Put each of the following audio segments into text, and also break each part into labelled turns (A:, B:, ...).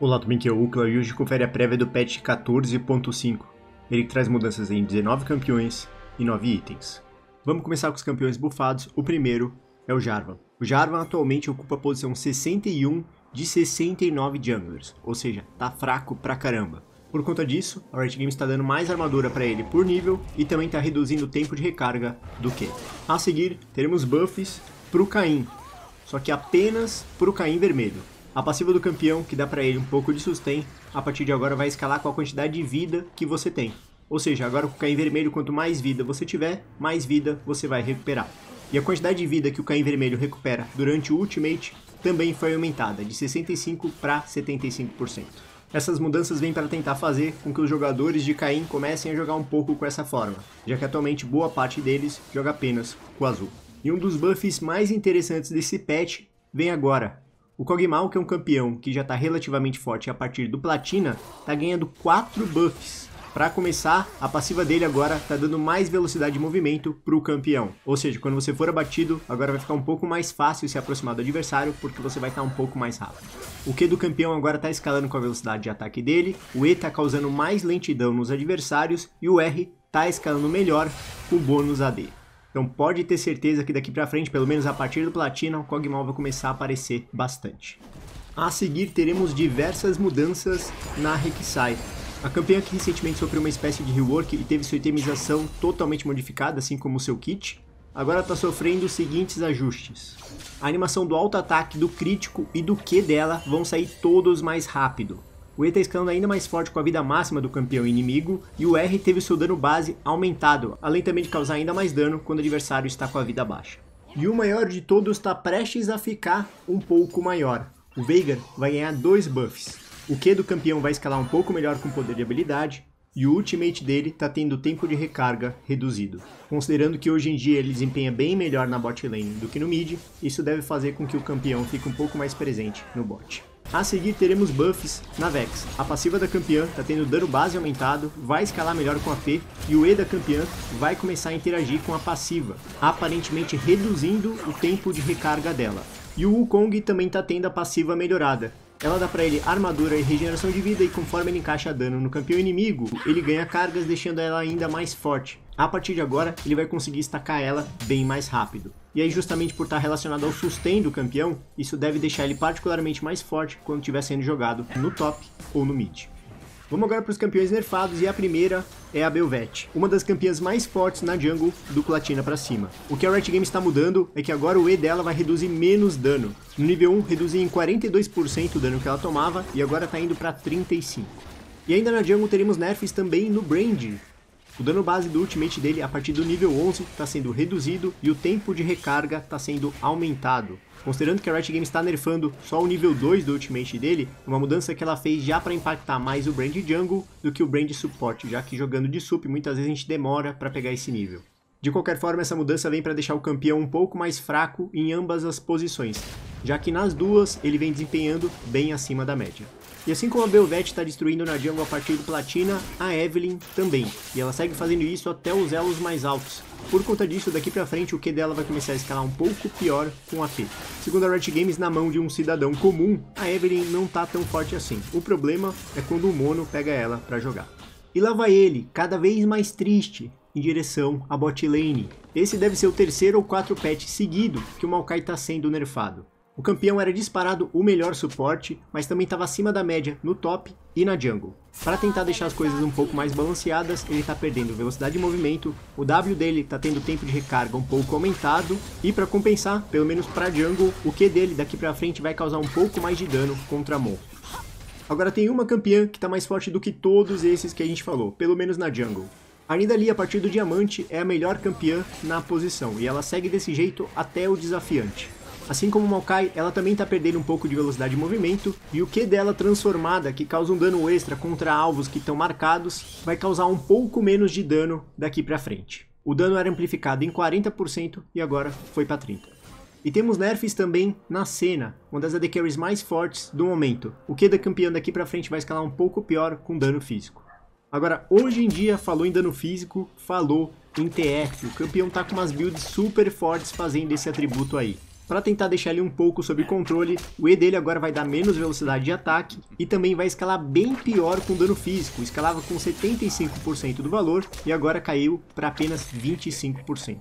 A: Olá, tudo bem? Aqui é o Ucla e hoje confere a prévia do patch 14.5. Ele traz mudanças em 19 campeões e 9 itens. Vamos começar com os campeões bufados. O primeiro é o Jarvan. O Jarvan atualmente ocupa a posição 61 de 69 junglers, ou seja, tá fraco pra caramba. Por conta disso, a Riot Games está dando mais armadura para ele por nível e também está reduzindo o tempo de recarga do Q. A seguir, teremos buffs pro Caim, só que apenas pro Caim vermelho. A passiva do campeão, que dá para ele um pouco de sustain, a partir de agora vai escalar com a quantidade de vida que você tem. Ou seja, agora com o Caim Vermelho, quanto mais vida você tiver, mais vida você vai recuperar. E a quantidade de vida que o Caim Vermelho recupera durante o Ultimate também foi aumentada, de 65% para 75%. Essas mudanças vêm para tentar fazer com que os jogadores de Caim comecem a jogar um pouco com essa forma, já que atualmente boa parte deles joga apenas com o azul. E um dos buffs mais interessantes desse patch vem agora, o Kog'Maw, que é um campeão que já está relativamente forte a partir do Platina, está ganhando 4 buffs. Para começar, a passiva dele agora está dando mais velocidade de movimento para o campeão. Ou seja, quando você for abatido, agora vai ficar um pouco mais fácil se aproximar do adversário, porque você vai estar tá um pouco mais rápido. O Q do campeão agora está escalando com a velocidade de ataque dele, o E está causando mais lentidão nos adversários e o R está escalando melhor com o bônus AD. Então pode ter certeza que daqui para frente, pelo menos a partir do Platina, o Cogmaw vai começar a aparecer bastante. A seguir teremos diversas mudanças na Rek'Sai. A campeã que recentemente sofreu uma espécie de rework e teve sua itemização totalmente modificada, assim como seu kit, agora está sofrendo os seguintes ajustes. A animação do alto ataque, do crítico e do Q dela vão sair todos mais rápido. O E está escalando ainda mais forte com a vida máxima do campeão inimigo, e o R teve seu dano base aumentado, além também de causar ainda mais dano quando o adversário está com a vida baixa. E o maior de todos está prestes a ficar um pouco maior. O Veigar vai ganhar dois buffs. O Q do campeão vai escalar um pouco melhor com poder de habilidade, e o ultimate dele está tendo tempo de recarga reduzido. Considerando que hoje em dia ele desempenha bem melhor na bot lane do que no mid, isso deve fazer com que o campeão fique um pouco mais presente no bot. A seguir teremos buffs na Vex. A passiva da campeã está tendo dano base aumentado, vai escalar melhor com a P e o E da campeã vai começar a interagir com a passiva, aparentemente reduzindo o tempo de recarga dela. E o Wukong também está tendo a passiva melhorada, ela dá para ele armadura e regeneração de vida e conforme ele encaixa dano no campeão inimigo, ele ganha cargas deixando ela ainda mais forte. A partir de agora, ele vai conseguir estacar ela bem mais rápido. E aí justamente por estar tá relacionado ao sustain do campeão, isso deve deixar ele particularmente mais forte quando estiver sendo jogado no top ou no mid. Vamos agora para os campeões nerfados e a primeira é a Belvete, uma das campeãs mais fortes na jungle do Platina para cima. O que a Riot Games está mudando é que agora o E dela vai reduzir menos dano. No nível 1 reduzia em 42% o dano que ela tomava e agora está indo para 35%. E ainda na jungle teremos nerfs também no Brand, o dano base do ultimate dele a partir do nível 11 está sendo reduzido e o tempo de recarga está sendo aumentado. Considerando que a Riot Games está nerfando só o nível 2 do ultimate dele, uma mudança que ela fez já para impactar mais o Brand Jungle do que o Brand Support, já que jogando de sup muitas vezes a gente demora para pegar esse nível. De qualquer forma, essa mudança vem para deixar o campeão um pouco mais fraco em ambas as posições, já que nas duas ele vem desempenhando bem acima da média. E assim como a Belvete está destruindo na jungle a partir do Platina, a Evelyn também. E ela segue fazendo isso até os elos mais altos. Por conta disso, daqui pra frente o Q dela vai começar a escalar um pouco pior com a P. Segundo a Riot Games, na mão de um cidadão comum, a Evelyn não tá tão forte assim. O problema é quando o Mono pega ela para jogar. E lá vai ele, cada vez mais triste, em direção à bot lane. Esse deve ser o terceiro ou quatro patch seguido que o Maokai está sendo nerfado. O campeão era disparado o melhor suporte, mas também estava acima da média no top e na jungle. Para tentar deixar as coisas um pouco mais balanceadas, ele está perdendo velocidade de movimento, o W dele está tendo tempo de recarga um pouco aumentado, e para compensar, pelo menos para jungle, o Q dele daqui para frente vai causar um pouco mais de dano contra monstros. Agora tem uma campeã que está mais forte do que todos esses que a gente falou, pelo menos na jungle. A Nidalee, a partir do diamante, é a melhor campeã na posição, e ela segue desse jeito até o desafiante. Assim como Maokai, ela também está perdendo um pouco de velocidade de movimento, e o Q dela transformada, que causa um dano extra contra alvos que estão marcados, vai causar um pouco menos de dano daqui para frente. O dano era amplificado em 40% e agora foi para 30%. E temos nerfs também na cena, uma das AD carries mais fortes do momento. O Q da campeã daqui para frente vai escalar um pouco pior com dano físico. Agora, hoje em dia, falou em dano físico, falou em TF. O campeão tá com umas builds super fortes fazendo esse atributo aí. Para tentar deixar ele um pouco sob controle, o E dele agora vai dar menos velocidade de ataque e também vai escalar bem pior com dano físico, escalava com 75% do valor e agora caiu para apenas 25%.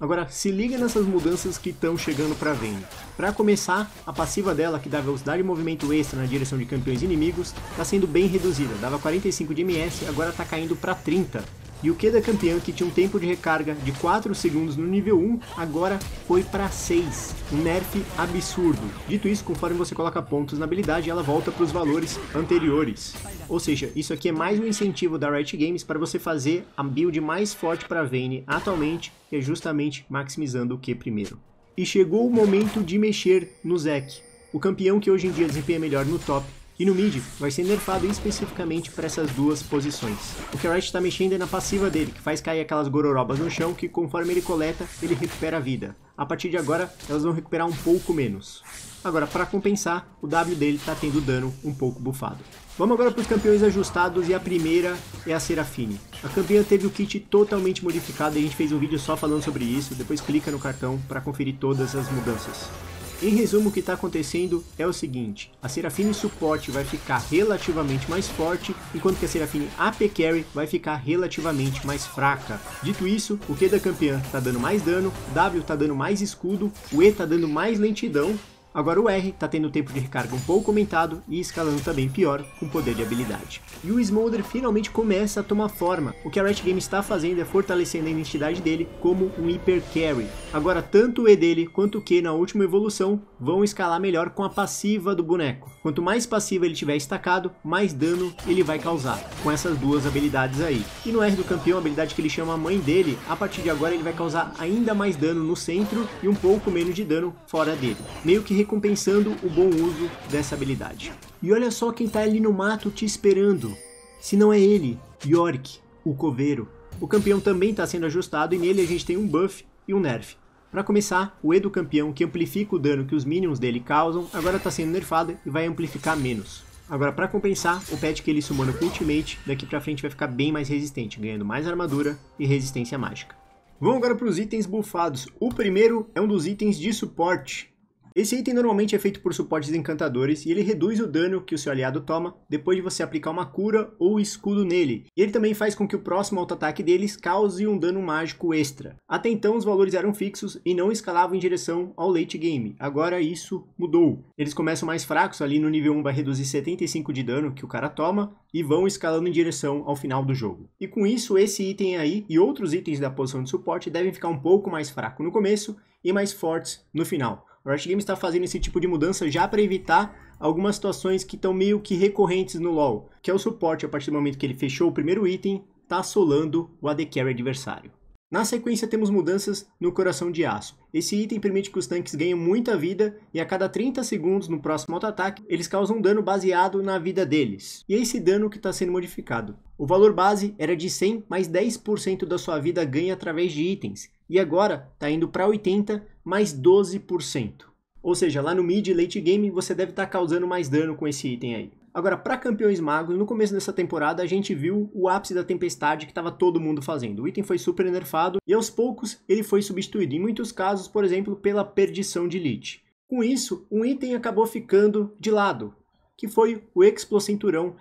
A: Agora, se liga nessas mudanças que estão chegando para a Vayne. Para começar, a passiva dela, que dá velocidade e movimento extra na direção de campeões inimigos, está sendo bem reduzida, dava 45 de MS, agora está caindo para 30, e o Keda campeão, que tinha um tempo de recarga de 4 segundos no nível 1, agora foi para 6. Um nerf absurdo. Dito isso, conforme você coloca pontos na habilidade, ela volta para os valores anteriores. Ou seja, isso aqui é mais um incentivo da Riot Games para você fazer a build mais forte para Vayne atualmente, que é justamente maximizando o Q primeiro. E chegou o momento de mexer no Zek, o campeão que hoje em dia desempenha melhor no top e no mid vai ser nerfado especificamente para essas duas posições. O que a está mexendo é na passiva dele, que faz cair aquelas gororobas no chão que conforme ele coleta, ele recupera a vida. A partir de agora, elas vão recuperar um pouco menos. Agora, para compensar, o W dele está tendo dano um pouco bufado. Vamos agora para os campeões ajustados e a primeira é a Serafine. A campeã teve o kit totalmente modificado e a gente fez um vídeo só falando sobre isso, depois clica no cartão para conferir todas as mudanças. Em resumo, o que está acontecendo é o seguinte, a Serafine Suporte vai ficar relativamente mais forte, enquanto que a Serafine AP Carry vai ficar relativamente mais fraca. Dito isso, o Q da campeã está dando mais dano, W está dando mais escudo, o E está dando mais lentidão, Agora o R está tendo tempo de recarga um pouco aumentado e escalando também pior com poder de habilidade. E o Smolder finalmente começa a tomar forma. O que a Riot Games está fazendo é fortalecendo a identidade dele como um hiper Carry. Agora tanto o E dele quanto o Q na última evolução vão escalar melhor com a passiva do boneco. Quanto mais passiva ele tiver estacado, mais dano ele vai causar com essas duas habilidades aí. E no R do campeão, a habilidade que ele chama a mãe dele, a partir de agora ele vai causar ainda mais dano no centro e um pouco menos de dano fora dele, meio que recompensando o bom uso dessa habilidade. E olha só quem tá ali no mato te esperando. Se não é ele, York, o coveiro. O campeão também está sendo ajustado e nele a gente tem um buff e um nerf. Para começar, o Edo Campeão, que amplifica o dano que os minions dele causam, agora está sendo nerfado e vai amplificar menos. Agora, para compensar, o pet que ele sumona com Ultimate daqui para frente vai ficar bem mais resistente, ganhando mais armadura e resistência mágica. Vamos agora para os itens bufados. O primeiro é um dos itens de suporte, esse item normalmente é feito por suportes encantadores e ele reduz o dano que o seu aliado toma depois de você aplicar uma cura ou escudo nele. E ele também faz com que o próximo auto-ataque deles cause um dano mágico extra. Até então os valores eram fixos e não escalavam em direção ao late game. Agora isso mudou. Eles começam mais fracos, ali no nível 1 vai reduzir 75 de dano que o cara toma e vão escalando em direção ao final do jogo. E com isso esse item aí e outros itens da posição de suporte devem ficar um pouco mais fraco no começo e mais fortes no final. O Riot Games está fazendo esse tipo de mudança já para evitar algumas situações que estão meio que recorrentes no LoL, que é o suporte a partir do momento que ele fechou o primeiro item, tá assolando o AD Carry adversário. Na sequência temos mudanças no coração de aço. Esse item permite que os tanques ganhem muita vida e a cada 30 segundos no próximo auto-ataque eles causam um dano baseado na vida deles. E é esse dano que está sendo modificado. O valor base era de 100 mais 10% da sua vida ganha através de itens e agora está indo para 80 mais 12%. Ou seja, lá no mid late game você deve estar tá causando mais dano com esse item aí. Agora, para campeões magos, no começo dessa temporada a gente viu o ápice da tempestade que estava todo mundo fazendo. O item foi super nerfado e aos poucos ele foi substituído, em muitos casos, por exemplo, pela perdição de Lich. Com isso, um item acabou ficando de lado, que foi o Explo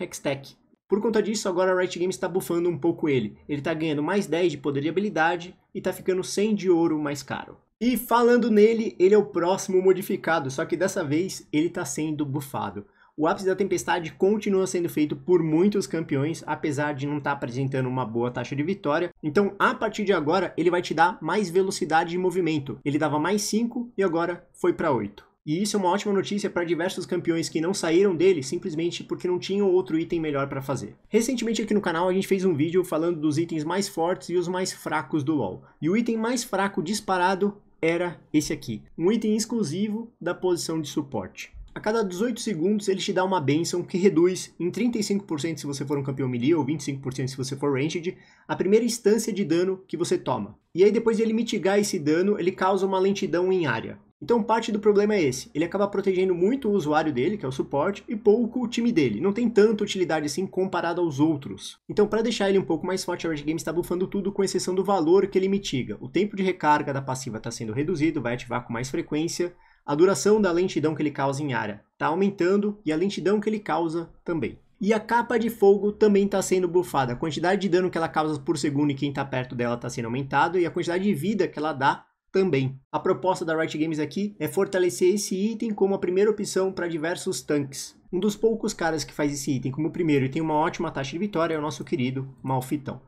A: Hextech. Por conta disso, agora a Riot Games está bufando um pouco ele. Ele está ganhando mais 10 de poder de habilidade e está ficando 100 de ouro mais caro. E falando nele, ele é o próximo modificado, só que dessa vez ele está sendo bufado. O ápice da tempestade continua sendo feito por muitos campeões, apesar de não estar tá apresentando uma boa taxa de vitória. Então, a partir de agora, ele vai te dar mais velocidade de movimento. Ele dava mais 5 e agora foi para 8. E isso é uma ótima notícia para diversos campeões que não saíram dele simplesmente porque não tinham outro item melhor para fazer. Recentemente aqui no canal a gente fez um vídeo falando dos itens mais fortes e os mais fracos do LoL. E o item mais fraco disparado era esse aqui, um item exclusivo da posição de suporte. A cada 18 segundos ele te dá uma benção que reduz em 35% se você for um campeão melee ou 25% se você for ranged a primeira instância de dano que você toma. E aí depois de ele mitigar esse dano, ele causa uma lentidão em área. Então parte do problema é esse, ele acaba protegendo muito o usuário dele, que é o suporte, e pouco o time dele, não tem tanta utilidade assim comparado aos outros. Então para deixar ele um pouco mais forte, a Red Game está bufando tudo com exceção do valor que ele mitiga. O tempo de recarga da passiva está sendo reduzido, vai ativar com mais frequência, a duração da lentidão que ele causa em área está aumentando e a lentidão que ele causa também. E a capa de fogo também está sendo bufada. A quantidade de dano que ela causa por segundo e quem está perto dela está sendo aumentado e a quantidade de vida que ela dá também. A proposta da Riot Games aqui é fortalecer esse item como a primeira opção para diversos tanques. Um dos poucos caras que faz esse item como primeiro e tem uma ótima taxa de vitória é o nosso querido Malfitão.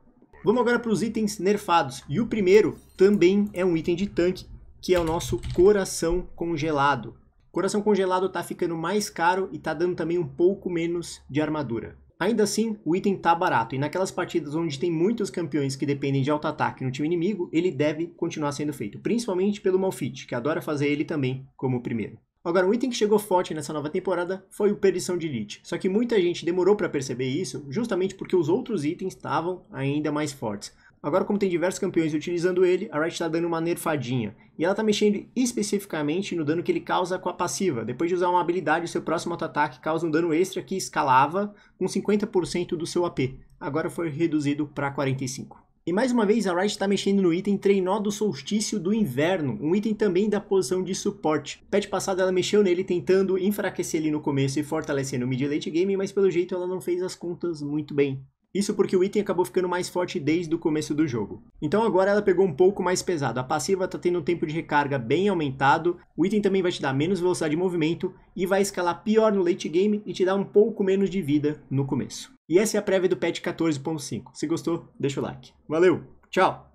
A: Vamos agora para os itens nerfados. E o primeiro também é um item de tanque, que é o nosso coração congelado. Coração congelado está ficando mais caro e está dando também um pouco menos de armadura. Ainda assim, o item tá barato, e naquelas partidas onde tem muitos campeões que dependem de alto ataque no time inimigo, ele deve continuar sendo feito, principalmente pelo Malfit, que adora fazer ele também como primeiro. Agora, um item que chegou forte nessa nova temporada foi o Perdição de Elite, só que muita gente demorou para perceber isso justamente porque os outros itens estavam ainda mais fortes. Agora, como tem diversos campeões utilizando ele, a Wright está dando uma nerfadinha. E ela está mexendo especificamente no dano que ele causa com a passiva. Depois de usar uma habilidade, o seu próximo auto-ataque causa um dano extra que escalava com 50% do seu AP. Agora foi reduzido para 45%. E mais uma vez a Riot está mexendo no item Treinó do Solstício do Inverno, um item também da posição de suporte. Patch passado ela mexeu nele tentando enfraquecer ele no começo e fortalecer no mid late game, mas pelo jeito ela não fez as contas muito bem. Isso porque o item acabou ficando mais forte desde o começo do jogo. Então agora ela pegou um pouco mais pesado, a passiva está tendo um tempo de recarga bem aumentado, o item também vai te dar menos velocidade de movimento e vai escalar pior no late game e te dar um pouco menos de vida no começo. E essa é a prévia do patch 14.5. Se gostou, deixa o like. Valeu, tchau!